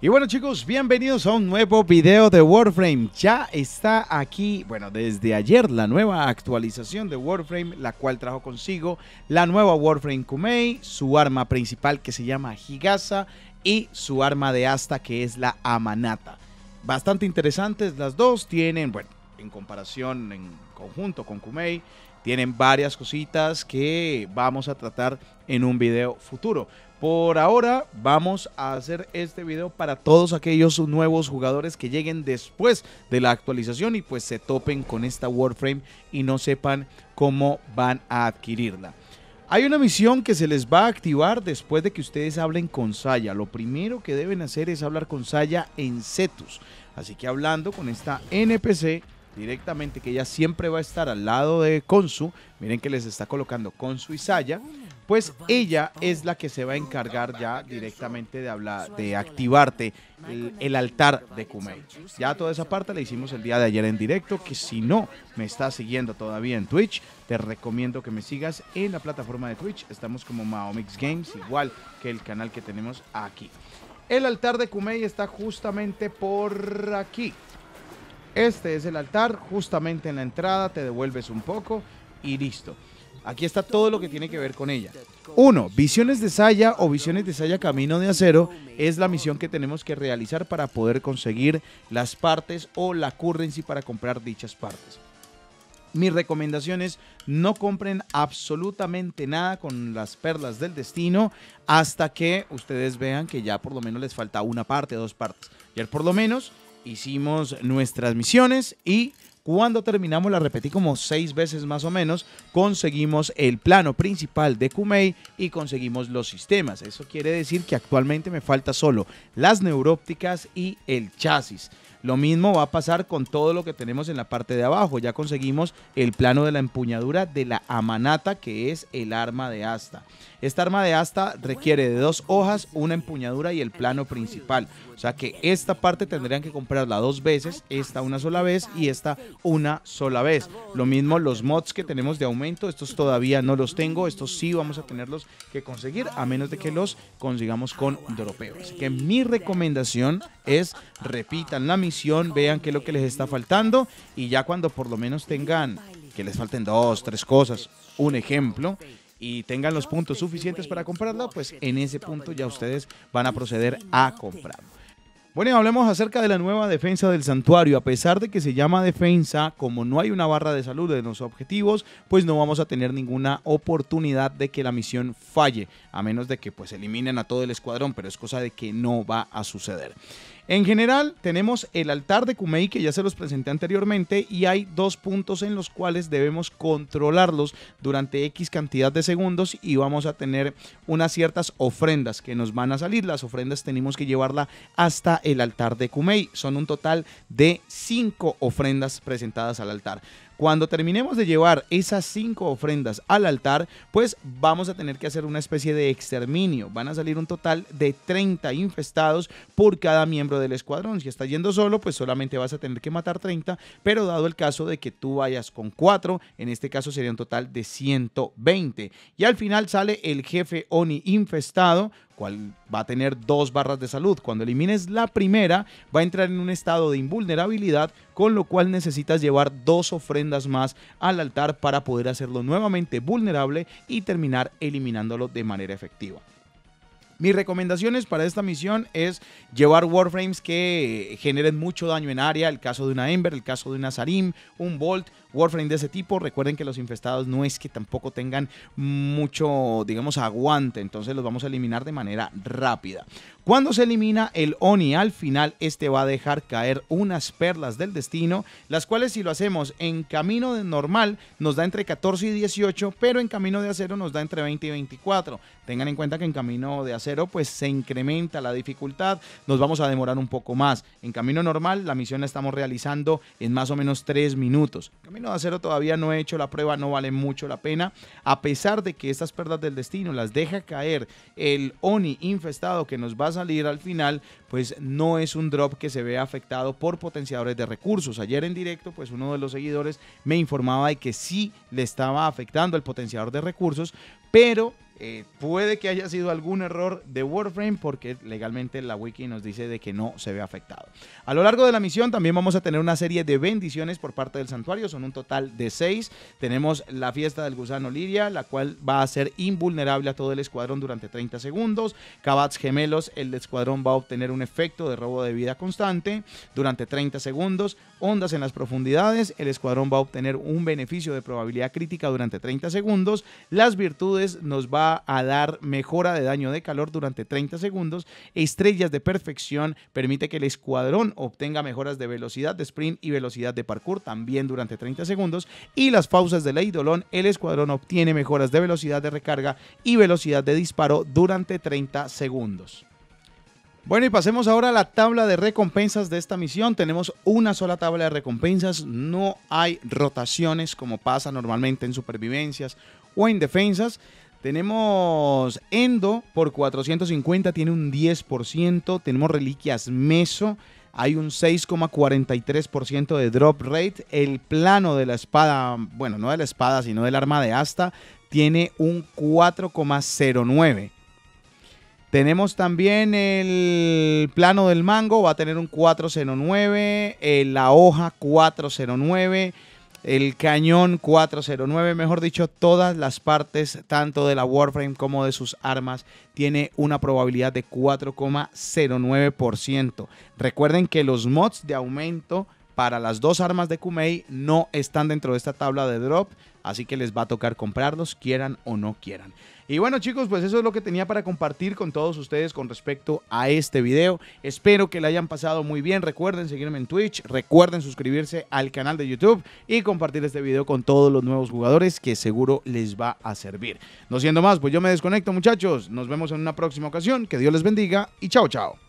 Y bueno chicos, bienvenidos a un nuevo video de Warframe. Ya está aquí, bueno, desde ayer la nueva actualización de Warframe, la cual trajo consigo la nueva Warframe Kumei, su arma principal que se llama Gigasa y su arma de asta que es la Amanata. Bastante interesantes las dos, tienen, bueno, en comparación, en conjunto con Kumei, tienen varias cositas que vamos a tratar en un video futuro. Por ahora vamos a hacer este video para todos aquellos nuevos jugadores que lleguen después de la actualización y pues se topen con esta Warframe y no sepan cómo van a adquirirla. Hay una misión que se les va a activar después de que ustedes hablen con Saya. Lo primero que deben hacer es hablar con Saya en Cetus. Así que hablando con esta NPC directamente, que ella siempre va a estar al lado de Consu, miren que les está colocando Konsu y Saya, pues ella es la que se va a encargar ya directamente de hablar, de activarte el, altar de Kumei. Ya toda esa parte la hicimos el día de ayer en directo, que si no me estás siguiendo todavía en Twitch, te recomiendo que me sigas en la plataforma de Twitch. Estamos como Maomix Games, igual que el canal que tenemos aquí. El altar de Kumei está justamente por aquí. Este es el altar, justamente en la entrada, te devuelves un poco y listo. Aquí está todo lo que tiene que ver con ella. Uno, Visiones de Saya o Visiones de Saya Camino de Acero es la misión que tenemos que realizar para poder conseguir las partes o la currency para comprar dichas partes. Mi recomendación es no compren absolutamente nada con las perlas del destino hasta que ustedes vean que ya por lo menos les falta una parte, dos partes. Y por lo menos hicimos nuestras misiones y cuando terminamos la repetí como seis veces más o menos, conseguimos el plano principal de Kumei y conseguimos los sistemas. Eso quiere decir que actualmente me falta solo las neurópticas y el chasis. Lo mismo va a pasar con todo lo que tenemos en la parte de abajo. Ya conseguimos el plano de la empuñadura de la amanata, que es el arma de asta. Esta arma de asta requiere de dos hojas, una empuñadura y el plano principal. O sea que esta parte tendrían que comprarla dos veces, esta una sola vez y esta una sola vez. Lo mismo los mods que tenemos de aumento, estos todavía no los tengo, estos sí vamos a tenerlos que conseguir a menos de que los consigamos con dropeo. Así que mi recomendación es repitan la misma misión, vean qué es lo que les está faltando y ya cuando por lo menos tengan que les falten dos, tres cosas, un ejemplo, y tengan los puntos suficientes para comprarla, pues en ese punto ya ustedes van a proceder a comprar. Bueno, hablemos acerca de la nueva defensa del santuario. A pesar de que se llama defensa, como no hay una barra de salud en los objetivos, pues no vamos a tener ninguna oportunidad de que la misión falle, a menos de que pues eliminen a todo el escuadrón, pero es cosa de que no va a suceder. En general, tenemos el altar de Kumei que ya se los presenté anteriormente y hay dos puntos en los cuales debemos controlarlos durante X cantidad de segundos y vamos a tener unas ciertas ofrendas que nos van a salir. Las ofrendas tenemos que llevarla hasta el altar de Kumei. Son un total de 5 ofrendas presentadas al altar. Cuando terminemos de llevar esas cinco ofrendas al altar, pues vamos a tener que hacer una especie de exterminio. Van a salir un total de 30 infestados por cada miembro del escuadrón. Si estás yendo solo, pues solamente vas a tener que matar 30, pero dado el caso de que tú vayas con 4, en este caso sería un total de 120. Y al final sale el jefe Oni infestado cual va a tener dos barras de salud. Cuando elimines la primera, va a entrar en un estado de invulnerabilidad, con lo cual necesitas llevar dos ofrendas más al altar para poder hacerlo nuevamente vulnerable y terminar eliminándolo de manera efectiva. Mis recomendaciones para esta misión es llevar Warframes que generen mucho daño en área, el caso de una Ember, el caso de una Sarim, un Bolt, Warframe de ese tipo. Recuerden que los infestados no es que tampoco tengan mucho, digamos, aguante, entonces los vamos a eliminar de manera rápida. Cuando se elimina el Oni al final, este va a dejar caer unas perlas del destino, las cuales si lo hacemos en camino normal nos da entre 14 y 18, pero en camino de acero nos da entre 20 y 24. Tengan en cuenta que en camino de acero pues se incrementa la dificultad, nos vamos a demorar un poco más. En camino normal, la misión la estamos realizando en más o menos tres minutos. Camino de cero todavía no he hecho la prueba, no vale mucho la pena, a pesar de que estas perdas del destino las deja caer el Oni infestado que nos va a salir al final, pues no es un drop que se vea afectado por potenciadores de recursos. Ayer en directo, pues uno de los seguidores me informaba de que sí le estaba afectando el potenciador de recursos, pero eh, puede que haya sido algún error de Warframe porque legalmente la wiki nos dice de que no se ve afectado. A lo largo de la misión también vamos a tener una serie de bendiciones por parte del santuario, son un total de seis. Tenemos la fiesta del gusano Liria, la cual va a ser invulnerable a todo el escuadrón durante 30 segundos. Cabats gemelos, el escuadrón va a obtener un efecto de robo de vida constante durante 30 segundos. Ondas en las profundidades, el escuadrón va a obtener un beneficio de probabilidad crítica durante 30 segundos. Las virtudes nos va a a dar mejora de daño de calor durante 30 segundos. Estrellas de perfección permite que el escuadrón obtenga mejoras de velocidad de sprint y velocidad de parkour también durante 30 segundos. Y las pausas de la el escuadrón obtiene mejoras de velocidad de recarga y velocidad de disparo durante 30 segundos. Bueno, y pasemos ahora a la tabla de recompensas de esta misión. Tenemos una sola tabla de recompensas, no hay rotaciones como pasa normalmente en supervivencias o en defensas. Tenemos Endo por 450, tiene un 10%. Tenemos Reliquias Meso, hay un 6,43% de drop rate. El plano de la espada, bueno, no de la espada, sino del arma de asta, tiene un 4,09%. Tenemos también el plano del mango, va a tener un 409, eh, la hoja 409, el cañón 409, mejor dicho, todas las partes, tanto de la Warframe como de sus armas, tiene una probabilidad de 4,09%. Recuerden que los mods de aumento para las dos armas de Kumei no están dentro de esta tabla de drop, así que les va a tocar comprarlos, quieran o no quieran. Y bueno chicos, pues eso es lo que tenía para compartir con todos ustedes con respecto a este video. Espero que le hayan pasado muy bien. Recuerden seguirme en Twitch, recuerden suscribirse al canal de YouTube y compartir este video con todos los nuevos jugadores que seguro les va a servir. No siendo más, pues yo me desconecto muchachos. Nos vemos en una próxima ocasión. Que Dios les bendiga y chao chao.